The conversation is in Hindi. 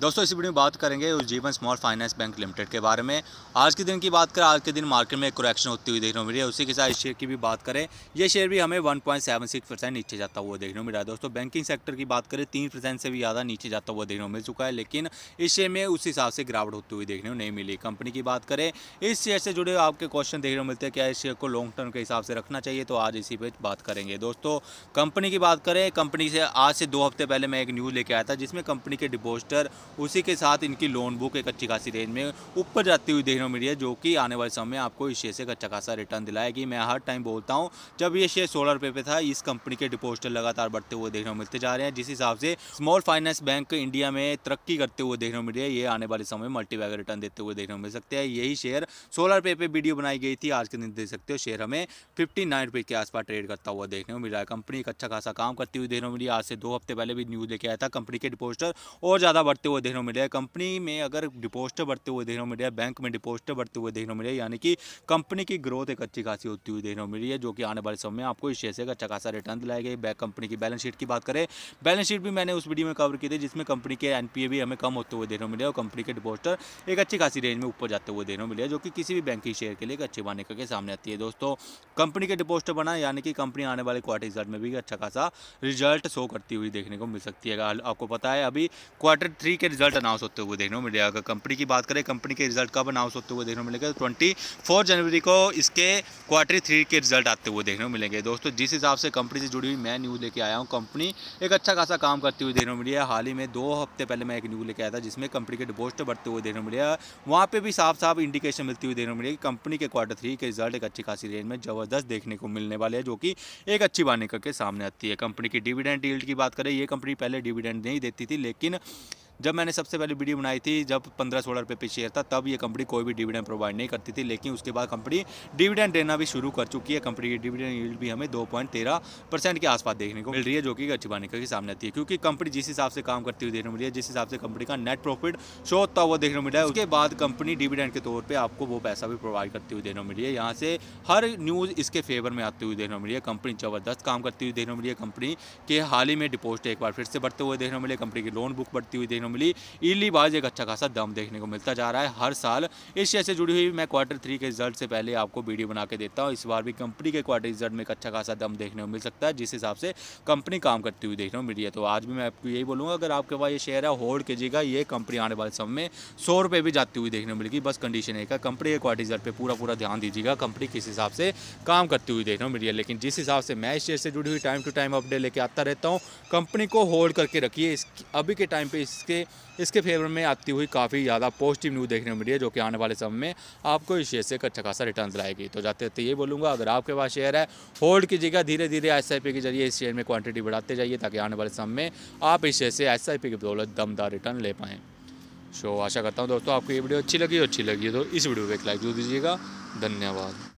दोस्तों इस वीडियो में बात करेंगे Ujjivan small finance bank limited के बारे में आज के दिन की बात करें आज के दिन मार्केट में करेक्शन होती हुई देखने को मिली है उसी के साथ इस शेयर की भी बात करें ये शेयर भी हमें 1.76 परसेंट नीचे जाता हुआ देखने को मिला है दोस्तों बैंकिंग सेक्टर की बात करें तीन परसेंट से भी ज़्यादा नीचे जाता हुआ देखने को मिल चुका है लेकिन इस शेयर में उस हिसाब से गिरावट होती हुई देखने को नहीं मिली कंपनी की बात करें इस शेयर से जुड़े आपके क्वेश्चन देखने को मिलते हैं क्या इस शेयर को लॉन्ग टर्म के हिसाब से रखना चाहिए तो आज इसी पर बात करेंगे दोस्तों कंपनी की बात करें कंपनी से आज से दो हफ्ते पहले मैं एक न्यूज़ लेके आया था जिसमें कंपनी के डिपोजिटर उसी के साथ इनकी लोन बुक एक अच्छी खासी रेंज में ऊपर जाती हुई देखने को मिली है जो कि आने वाले समय में आपको इस शेयर से एक अच्छा खासा रिटर्न दिलाएगी मैं हर टाइम बोलता हूँ जब ये शेयर सोलह रुपये पे था इस कंपनी के डिपोजिटर लगातार बढ़ते हुए देखने को मिलते जा रहे हैं जिस हिसाब से स्मॉल फाइनेंस बैंक इंडिया में तरक्की करते हुए देखने को रही है ये आने वाले समय मल्टी रिटर्न देते हुए देखने को मिल सकते हैं यही शेयर सोलह रुपये पे वीडियो बनाई गई थी आज के दिन देख सकते हो शेयर हमें फिफ्टी नाइन रुपये के आसपास ट्रेड करता हुआ देखने को मिल रहा है कंपनी एक अच्छा खासा काम करती हुई देखने को मिली आज से दो हफ्ते पहले भी न्यूज़ लेके आया था कंपनी के डिपोजिटर और ज़्यादा बढ़ते हुए हुए देखने को मिल रहा है कंपनी में अगर डिपोजिटर बढ़ते हुए देखने को मिल रहा है बैंक में डिपोजिटर बढ़ते हुए देखने को मिल रहा है यानी कि कंपनी की ग्रोथ एक अच्छी खासी होती हुई देखने को मिल रही है जो कि आने वाले समय में आपको इस शेयर से अच्छा खासा रिटर्न दिलाएगी बैक कंपनी की बैलेंस शीट की बात करें बैलेंस शीट भी मैंने उस वीडियो में कवर की थी जिसमें कंपनी के एन भी हमें कम होते हुए देखने को मिले और कंपनी के डिपोजिटर एक अच्छी खासी रेंज में ऊपर जाते हुए देखने को मिले जो कि किसी भी बैंक की शेयर के लिए एक अच्छे माने करके सामने आती है दोस्तों कंपनी के डिपोजिटर बना यानी कि कंपनी आने वाले क्वार्टर रिजल्ट में भी अच्छा खासा रिजल्ट शो करती हुई देखने को मिल सकती है आपको पता है अभी क्वार्टर थ्री के रिजल्ट अनाउंस होते हुए देखने को मिलेगा अगर कंपनी की बात करें कंपनी के रिजल्ट कब अनाउंस होते हुए देखने को मिलेगा ट्वेंटी फोर जनवरी को इसके क्वार्टर थ्री के रिजल्ट आते हुए देखने को मिलेंगे दोस्तों जिस हिसाब से कंपनी से जुड़ी हुई मैं न्यूज़ लेके आया हूँ कंपनी एक अच्छा खासा काम करती हुई देखने को मिली है हाल ही में दो हफ्ते पहले मैं एक न्यूज़ लेके आया था जिसमें कंपनी के डिपोस्ट बढ़ते हुए देखने को मिले वहाँ पर भी साफ साफ इंडिकेशन मिलती हुई देखने को मिलेगी कंपनी के क्वार्टर थ्री के रिजल्ट एक अच्छी खासी रेंज में ज़बरदस्त देखने को मिलने वाले हैं जो कि एक अच्छी बात निकल के सामने आती है कंपनी की डिविडेंड डील्ड की बात करें ये कंपनी पहले डिविडेंड नहीं देती थी लेकिन जब मैंने सबसे पहले वीडियो बनाई थी जब पंद्रह सोलह रुपये पे शेयर था तब ये कंपनी कोई भी डिविडेंड प्रोवाइड नहीं करती थी लेकिन उसके बाद कंपनी डिविडेंड देना भी शुरू कर चुकी है कंपनी की डिविडेंड यील्ड भी हमें दो पॉइंट तेरह परसेंट के आसपास देखने को मिल रही है जो कि अच्छी बानिका के सामने आती है क्योंकि कंपनी जिस हिसाब से काम करती हुई देखने को मिली है जिस हिसाब से कंपनी का नेट प्रॉफिट शो होता हुआ देखने को मिला है उसके बाद कंपनी डिविडेंड के तौर पर आपको वो पैसा भी प्रोवाइड करती हुई देखने को मिली है यहाँ से हर न्यूज़ इसके फेवर में आती हुई देखने को मिली है कंपनी जबरदस्त काम करती हुई देखने को मिली है कंपनी के हाल ही में डिपोजिट एक बार फिर से बढ़ते हुए देखने को मिले कंपनी की लोन बुक बढ़ती हुई देखने मिली ईली बाज एक अच्छा खासा दम देखने को मिलता जा रहा है हर साल इस शेयर से जुड़ी हुई मैं क्वार्टर थ्री के रिजल्ट से पहले आपको वीडियो बना के देता हूँ इस बार भी कंपनी के क्वार्टर रिजल्ट में एक अच्छा खासा दम देखने को मिल सकता है जिस हिसाब से कंपनी काम करती हुई देखने को मिली है तो आज भी मैं आपको यही बोलूँगा अगर आपके पास ये शेयर है होल्ड कीजिएगा ये कंपनी आने वाले समय में सौ रुपये भी जाती हुई देखने को मिलेगी बस कंडीशन एक है कंपनी के क्वार्टर रिजल्ट पर पूरा पूरा ध्यान दीजिएगा कंपनी किस हिसाब से काम करती हुई देखने को मिली है लेकिन जिस हिसाब से मैं इस शेयर से जुड़ी हुई टाइम टू टाइम अपडेट लेके आता रहता हूँ कंपनी को होल्ड करके रखिए इस अभी के टाइम पर इसके के इसके फेवर में आती हुई काफ़ी ज़्यादा पॉजिटिव न्यूज़ देखने को मिली है जो कि आने वाले समय में आपको इस शेयर से अच्छा खासा रिटर्न दिलाएगी तो जाते जाते ये बोलूँगा अगर आपके पास शेयर है होल्ड कीजिएगा धीरे धीरे एस के जरिए इस शेयर में क्वान्टिटी बढ़ाते जाइए ताकि आने वाले समय में आप इस शेयर से एस की बदौलत दमदार रिटर्न ले पाएँ सो आशा करता हूँ दोस्तों आपको ये वीडियो अच्छी लगी अच्छी लगी तो इस वीडियो को एक लाइक जरूर दीजिएगा धन्यवाद